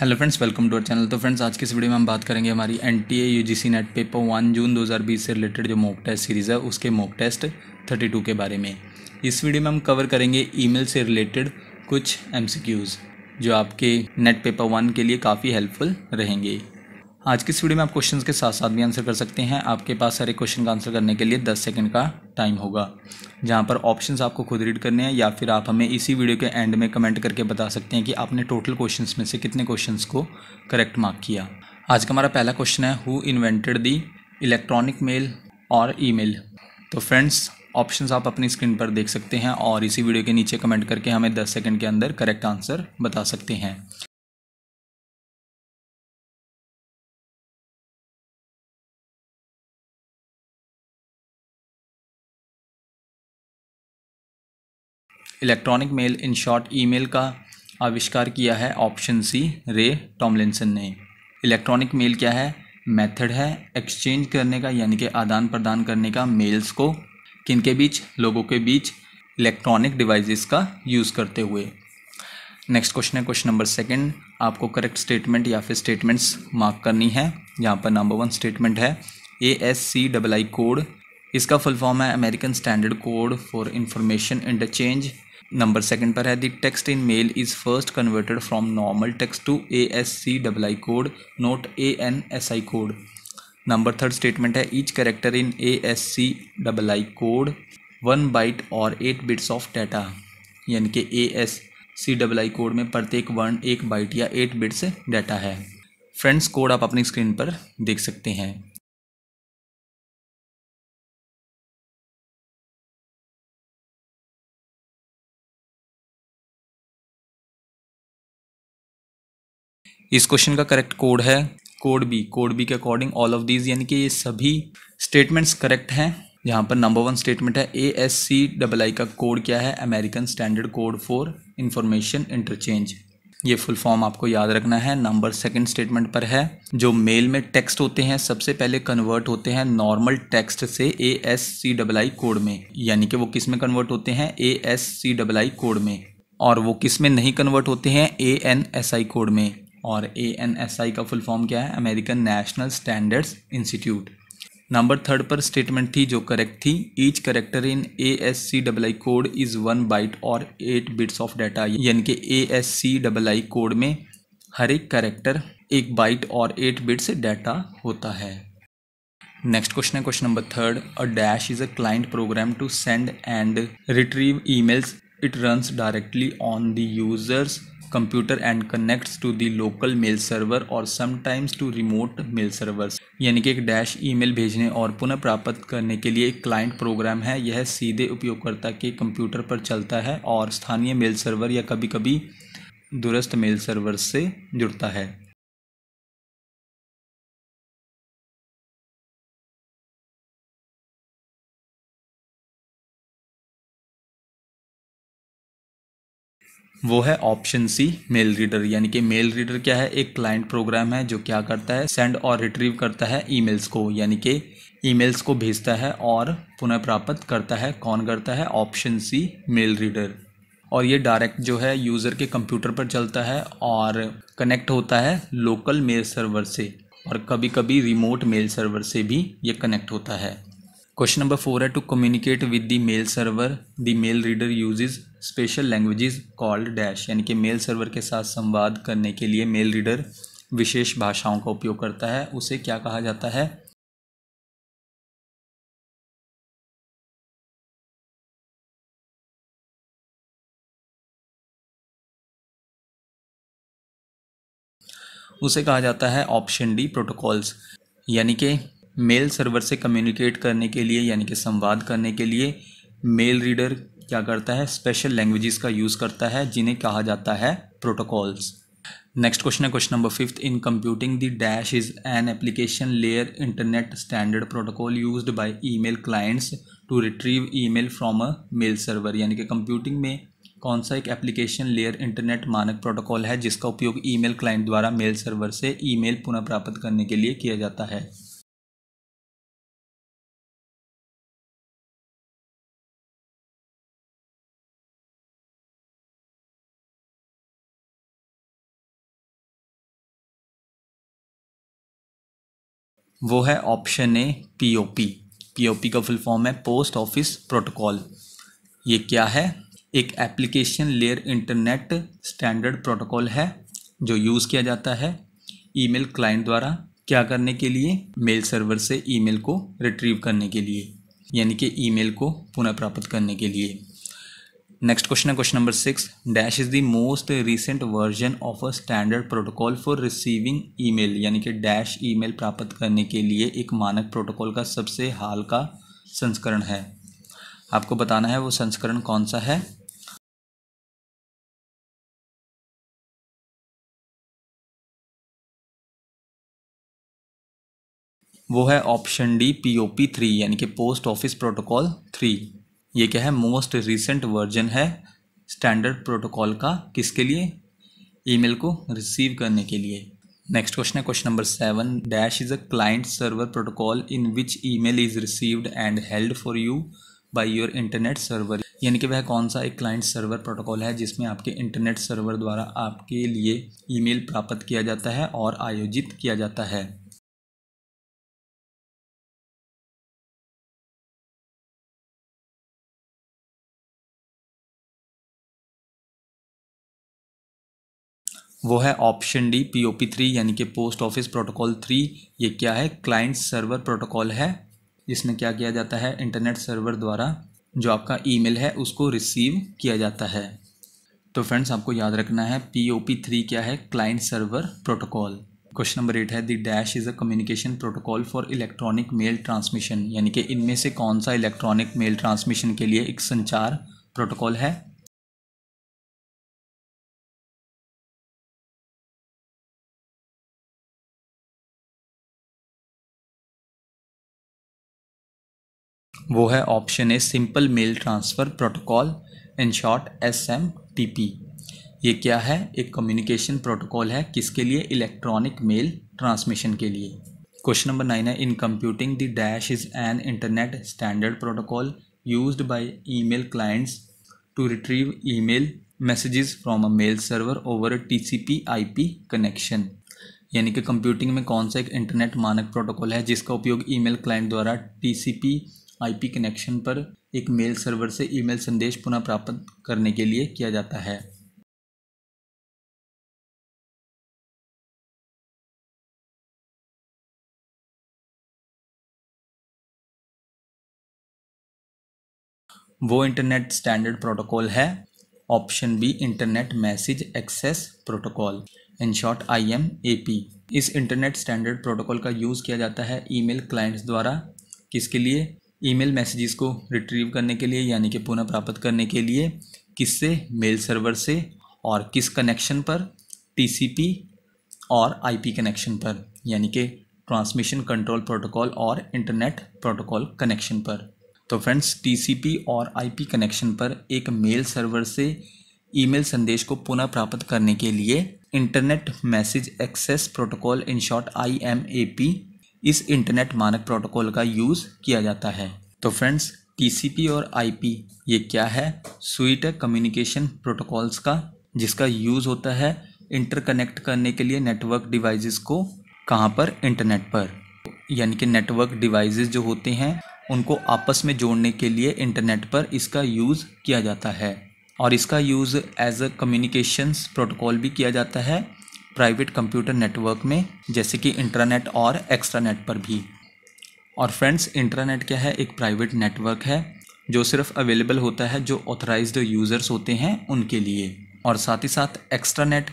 Hello friends welcome to our channel तो friends आज की इस वीडियो में हम बात करेंगे हमारी N T A U G C net paper one June 2020 से रिलेटेड जो मॉक टेस्ट सीरीज़ है उसके मॉक टेस्ट 32 के बारे में इस वीडियो में हम कवर करेंगे ईमेल से रिलेटेड कुछ एम सी क्यूज़ जो आपके नेट पेपर वन के लिए काफ़ी हेल्पफुल रहेंगे आज की इस वीडियो में आप क्वेश्चन के साथ साथ भी आंसर कर सकते हैं आपके पास हर एक क्वेश्चन का आंसर करने के लिए दस सेकेंड का टाइम होगा जहाँ पर ऑप्शंस आपको खुद रीड करने हैं या फिर आप हमें इसी वीडियो के एंड में कमेंट करके बता सकते हैं कि आपने टोटल क्वेश्चन में से कितने क्वेश्चन को करेक्ट मार्क किया आज का हमारा पहला क्वेश्चन है who invented the electronic mail और मेल तो फ्रेंड्स ऑप्शंस आप अपनी स्क्रीन पर देख सकते हैं और इसी वीडियो के नीचे कमेंट करके हमें 10 सेकंड के अंदर करेक्ट आंसर बता सकते हैं electronic mail in short email का आविष्कार किया है ऑप्शन सी रे टॉमलिनसन ने इलेक्ट्रॉनिक मेल क्या है मेथड है एक्सचेंज करने का यानी कि आदान प्रदान करने का मेल्स को किन के बीच लोगों के बीच इलेक्ट्रॉनिक डिवाइसेस का यूज़ करते हुए नेक्स्ट क्वेश्चन है क्वेश्चन नंबर सेकंड आपको करेक्ट स्टेटमेंट या फिर स्टेटमेंट्स मार्क करनी है यहाँ पर नंबर वन स्टेटमेंट है A S C double I code इसका फुल फॉर्म है American standard code for information interchange number second पर है the text in mail is first converted from normal text to A S C double I code not A N S I code number third statement है each character in A S C double I code one byte और eight bits of data यानी कि A S C double I code में प्रत्येक वर्ण एक byte या eight bits data है फ्रेंड्स कोड आप अपनी स्क्रीन पर देख सकते हैं इस क्वेश्चन का करेक्ट कोड है कोड बी कोड बी के अकॉर्डिंग ऑल ऑफ दीज यानी कि ये सभी स्टेटमेंट्स करेक्ट हैं यहाँ पर नंबर वन स्टेटमेंट है ए एस सी डबल आई का कोड क्या है American standard code for information interchange ये फुल फॉर्म आपको याद रखना है नंबर सेकंड स्टेटमेंट पर है जो मेल में टेक्स्ट होते हैं सबसे पहले कन्वर्ट होते हैं नॉर्मल टेक्स्ट से A S C double I code में यानी कि वो किस में कन्वर्ट होते हैं A S C double I code में और वो किस में नहीं कन्वर्ट होते हैं A N S I code में और ए एन एस आई का फुल फॉर्म क्या है American national standards institute number third पर स्टेटमेंट थी जो करेक्ट थी each character in A S C double I code is one byte और एट बिट्स ऑफ डाटा यानी कि A S C double I code में हर एक करेक्टर एक बाइट और एट बिट्स डाटा होता है नेक्स्ट क्वेश्चन है question number third a dash is a client program to send and retrieve emails it runs directly on the user's computer and connect to the local mail server और sometimes to remote mail server यानी कि एक dash email भेजने और पुनः प्राप्त करने के लिए एक क्लाइंट प्रोग्राम है यह सीधे उपयोगकर्ता के कंप्यूटर पर चलता है और स्थानीय मेल सर्वर या कभी कभी दुरुस्त मेल सर्वर से जुड़ता है वो है ऑप्शन सी मेल रीडर यानी कि मेल रीडर क्या है एक क्लाइंट प्रोग्राम है जो क्या करता है सेंड और रिट्रीव करता है ईमेल्स को यानी कि ईमेल्स को भेजता है और पुनः प्राप्त करता है कौन करता है ऑप्शन सी मेल रीडर और ये डायरेक्ट जो है यूज़र के कंप्यूटर पर चलता है और कनेक्ट होता है लोकल मेल सर्वर से और कभी कभी रिमोट मेल सर्वर से भी ये कनेक्ट होता है क्वेश्चन नंबर फोर है to communicate with the mail server the mail reader uses special languages called dash यानी कि मेल सर्वर के साथ संवाद करने के लिए मेल रीडर विशेष भाषाओं का उपयोग करता है उसे क्या कहा जाता है उसे कहा जाता है ऑप्शन डी प्रोटोकॉल्स यानी कि मेल सर्वर से कम्युनिकेट करने के लिए यानी कि संवाद करने के लिए मेल रीडर क्या करता है स्पेशल लैंग्वेजेस का यूज़ करता है जिन्हें कहा जाता है प्रोटोकॉल्स नेक्स्ट क्वेश्चन है question number fifth in computing the dash is an application layer internet standard protocol used by email clients to retrieve email from a mail server यानी कि कंप्यूटिंग में कौन सा एक एप्लीकेशन लेयर इंटरनेट मानक protocol है जिसका उपयोग ईमेल क्लाइंट द्वारा मेल सर्वर से ईमेल पुनः प्राप्त करने के लिए किया जाता है वो है ऑप्शन ए पीओपी पीओपी का फुल फॉर्म है पोस्ट ऑफिस प्रोटोकॉल ये क्या है एक application layer internet standard protocol है जो यूज़ किया जाता है ईमेल क्लाइंट द्वारा क्या करने के लिए मेल सर्वर से ईमेल को रिट्रीव करने के लिए यानी कि ईमेल को पुनः प्राप्त करने के लिए नेक्स्ट क्वेश्चन है question number six dash is the most recent version of a standard protocol for receiving email यानी कि डैश ईमेल प्राप्त करने के लिए एक मानक प्रोटोकॉल का सबसे हाल का संस्करण है आपको बताना है वो संस्करण कौन सा है वो है option D P O P three यानी कि पोस्ट ऑफिस प्रोटोकॉल थ्री ये क्या है मोस्ट रिसेंट वर्जन है स्टैंडर्ड प्रोटोकॉल का किसके लिए ईमेल को रिसीव करने के लिए नेक्स्ट क्वेश्चन है question number seven dash is a client server protocol in which email is received and held for you by your internet server यानी कि वह कौन सा एक क्लाइंट सर्वर प्रोटोकॉल है जिसमें आपके इंटरनेट सर्वर द्वारा आपके लिए ईमेल प्राप्त किया जाता है और आयोजित किया जाता है वो है option D P O P three यानी कि पोस्ट ऑफिस प्रोटोकॉल थ्री ये क्या है क्लाइंट सर्वर प्रोटोकॉल है इसमें क्या किया जाता है इंटरनेट सर्वर द्वारा जो आपका ईमेल है उसको रिसीव किया जाता है तो फ्रेंड्स आपको याद रखना है पी ओ पी थ्री क्या है client server protocol question number eight है the dash is a communication protocol for electronic mail transmission यानी कि इनमें से कौन सा इलेक्ट्रॉनिक मेल ट्रांसमिशन के लिए एक संचार प्रोटोकॉल है वो है option A simple mail transfer protocol in short S M T P ये क्या है एक कम्युनिकेशन प्रोटोकॉल है किसके लिए इलेक्ट्रॉनिक मेल ट्रांसमिशन के लिए क्वेश्चन नंबर नाइन है in computing the dash is an internet standard protocol used by email clients to retrieve email messages from a mail server over a TCP IP connection यानी कि computing में कौन सा एक internet मानक protocol है जिसका उपयोग ईमेल क्लाइंट द्वारा टीसीपी आईपी कनेक्शन पर एक मेल सर्वर से ईमेल संदेश पुनः प्राप्त करने के लिए किया जाता है वो इंटरनेट स्टैंडर्ड प्रोटोकॉल है option B internet message access protocol in short I M A P इस इंटरनेट स्टैंडर्ड प्रोटोकॉल का यूज़ किया जाता है ईमेल क्लाइंट्स द्वारा किसके लिए ईमेल मैसेजेस को रिट्रीव करने के लिए यानी कि पुनः प्राप्त करने के लिए किससे मेल सर्वर से और किस कनेक्शन पर टीसीपी और आईपी कनेक्शन पर यानी कि ट्रांसमिशन कंट्रोल प्रोटोकॉल और इंटरनेट प्रोटोकॉल कनेक्शन पर तो फ्रेंड्स टीसीपी और आईपी कनेक्शन पर एक मेल सर्वर से ईमेल संदेश को पुनः प्राप्त करने के लिए internet message access protocol in short I M A P इस इंटरनेट मानक प्रोटोकॉल का यूज़ किया जाता है तो फ्रेंड्स टीसीपी और आईपी ये क्या है स्वीट कम्युनिकेशन प्रोटोकॉल्स का जिसका यूज़ होता है इंटरकनेक्ट करने के लिए नेटवर्क डिवाइसेस को कहाँ पर इंटरनेट पर यानी कि नेटवर्क डिवाइसेस जो होते हैं उनको आपस में जोड़ने के लिए इंटरनेट पर इसका यूज़ किया जाता है और इसका use as a communication protocol भी किया जाता है प्राइवेट कंप्यूटर नेटवर्क में जैसे कि इंटरनेट और एक्स्ट्रानेट पर भी और फ्रेंड्स इंटरनेट क्या है एक प्राइवेट नेटवर्क है जो सिर्फ अवेलेबल होता है जो ऑथराइज्ड यूज़र्स होते हैं उनके लिए और साथ ही साथ एक्स्ट्रानेट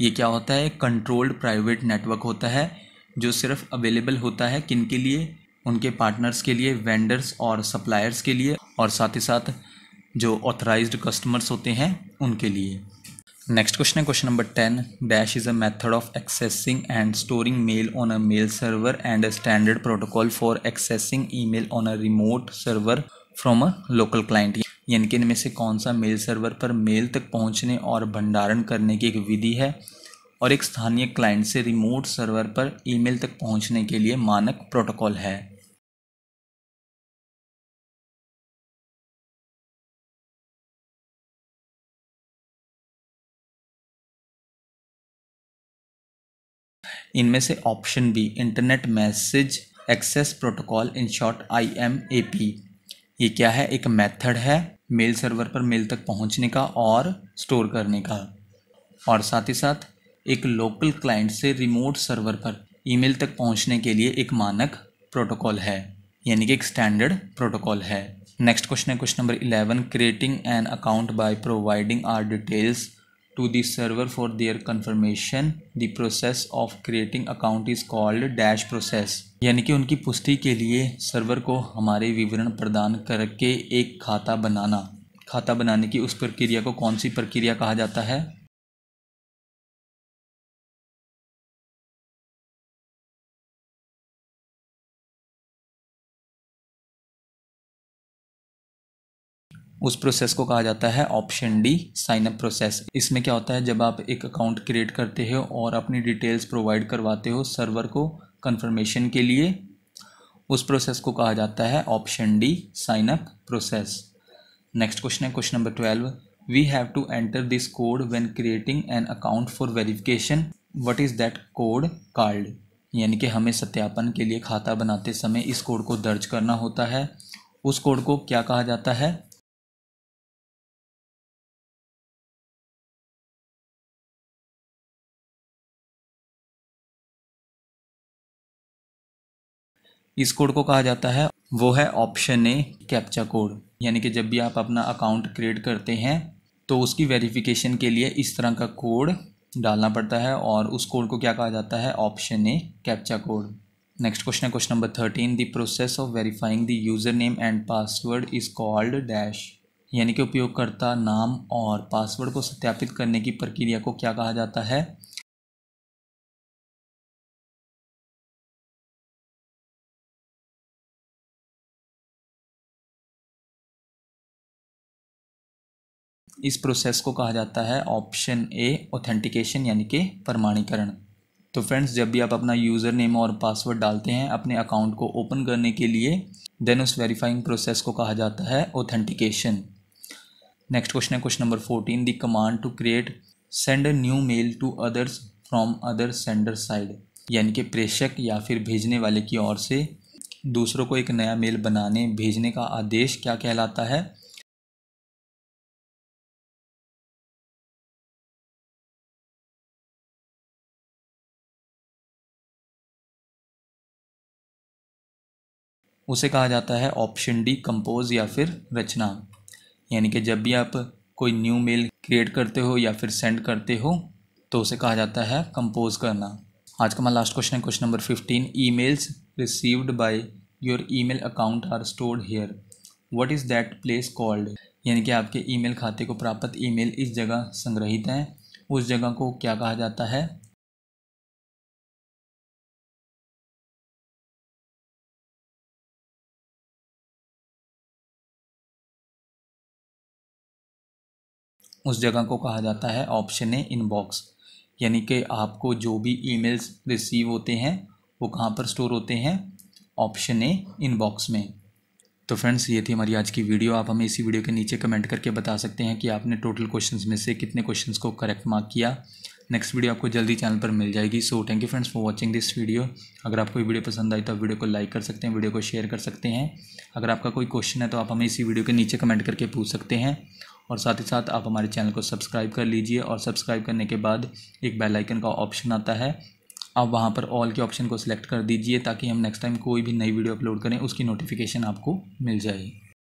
ये क्या होता है कंट्रोल्ड प्राइवेट नेटवर्क होता है जो सिर्फ अवेलेबल होता है किन के लिए उनके पार्टनर्स के लिए वेंडर्स और सप्लायर्स के लिए और साथ ही साथ जो ऑथराइज्ड कस्टमर्स होते हैं उनके लिए नेक्स्ट क्वेश्चन है question number ten dash is a method of accessing and storing mail on a mail server and a standard protocol for accessing email on a remote server from a local client यानी कि इनमें से कौन सा mail server पर mail तक पहुंचने और भंडारण करने की एक विधि है और एक स्थानीय क्लाइंट से रिमोट सर्वर पर ईमेल तक पहुंचने के लिए मानक प्रोटोकॉल है इनमें से option B internet message access protocol in short I M A P ये क्या है एक मेथड है मेल सर्वर पर मेल तक पहुंचने का और स्टोर करने का और साथ ही साथ एक लोकल क्लाइंट से रिमोट सर्वर पर ईमेल तक पहुंचने के लिए एक मानक प्रोटोकॉल है यानी कि एक स्टैंडर्ड प्रोटोकॉल है नेक्स्ट क्वेश्चन है question number eleven creating an account by providing our details to the server for their confirmation. The process of creating account is called dash process. यानी कि उनकी पुष्टि के लिए सर्वर को हमारे विवरण प्रदान करके एक खाता बनाना खाता बनाने की उस प्रक्रिया को कौन सी प्रक्रिया कहा जाता है उस प्रोसेस को कहा जाता है ऑप्शन डी साइनअप प्रोसेस इसमें क्या होता है जब आप एक अकाउंट क्रिएट करते हो और अपनी डिटेल्स प्रोवाइड करवाते हो सर्वर को कन्फर्मेशन के लिए उस प्रोसेस को कहा जाता है option D sign up process next question है question number twelve we have to enter this code when creating an account for verification what is that code card यानी कि हमें सत्यापन के लिए खाता बनाते समय इस कोड को दर्ज करना होता है उस कोड को क्या कहा जाता है इस कोड को कहा जाता है वो है ऑप्शन ए कैप्चा कोड यानी कि जब भी आप अपना अकाउंट क्रिएट करते हैं तो उसकी वेरिफिकेशन के लिए इस तरह का कोड डालना पड़ता है और उस कोड को क्या कहा जाता है option A captcha code next question है question number thirteen the process of verifying the user name and password is called dash यानी कि उपयोगकर्ता नाम और पासवर्ड को सत्यापित करने की प्रक्रिया को क्या कहा जाता है इस प्रोसेस को कहा जाता है ऑप्शन ए ऑथेंटिकेशन यानी कि प्रमाणीकरण तो फ्रेंड्स जब भी आप अपना यूज़र नेम और पासवर्ड डालते हैं अपने अकाउंट को ओपन करने के लिए देन उस वेरीफाइंग प्रोसेस को कहा जाता है ऑथेंटिकेशन नेक्स्ट क्वेश्चन है question number fourteen the command to create send a new mail to others from other sender side यानी कि प्रेषक या फिर भेजने वाले की ओर से दूसरों को एक नया मेल बनाने भेजने का आदेश क्या कहलाता है उसे कहा जाता है ऑप्शन डी कंपोज या फिर रचना यानी कि जब भी आप कोई न्यू मेल क्रिएट करते हो या फिर सेंड करते हो तो उसे कहा जाता है कंपोज करना आज का मैं लास्ट क्वेश्चन है question number fifteen E mails received by your E mail account are stored here what is that place called यानी कि आपके ई मेल खाते को प्राप्त ई मेल इस जगह संग्रहित हैं उस जगह को क्या कहा जाता है उस जगह को कहा जाता है ऑप्शन ए इनबॉक्स यानी कि आपको जो भी ईमेल्स रिसीव होते हैं वो कहाँ पर स्टोर होते हैं ऑप्शन ए इनबॉक्स में तो फ्रेंड्स ये थी हमारी आज की वीडियो आप हमें इसी वीडियो के नीचे कमेंट करके बता सकते हैं कि आपने टोटल क्वेश्चंस में से कितने क्वेश्चंस को करेक्ट मार्क किया नेक्स्ट वीडियो आपको जल्दी चैनल पर मिल जाएगी so thank you friends for watching this video अगर आपको वीडियो पसंद आई तो आप वीडियो को लाइक कर सकते हैं वीडियो को शेयर कर सकते हैं अगर आपका कोई क्वेश्चन है तो आप हमें इसी वीडियो के नीचे कमेंट करके पूछ सकते हैं और साथ ही साथ आप हमारे चैनल को सब्सक्राइब कर लीजिए और सब्सक्राइब करने के बाद एक बेल आइकन का ऑप्शन आता है आप वहाँ पर ऑल के ऑप्शन को सिलेक्ट कर दीजिए ताकि हम नेक्स्ट टाइम कोई भी नई वीडियो अपलोड करें उसकी नोटिफिकेशन आपको मिल जाए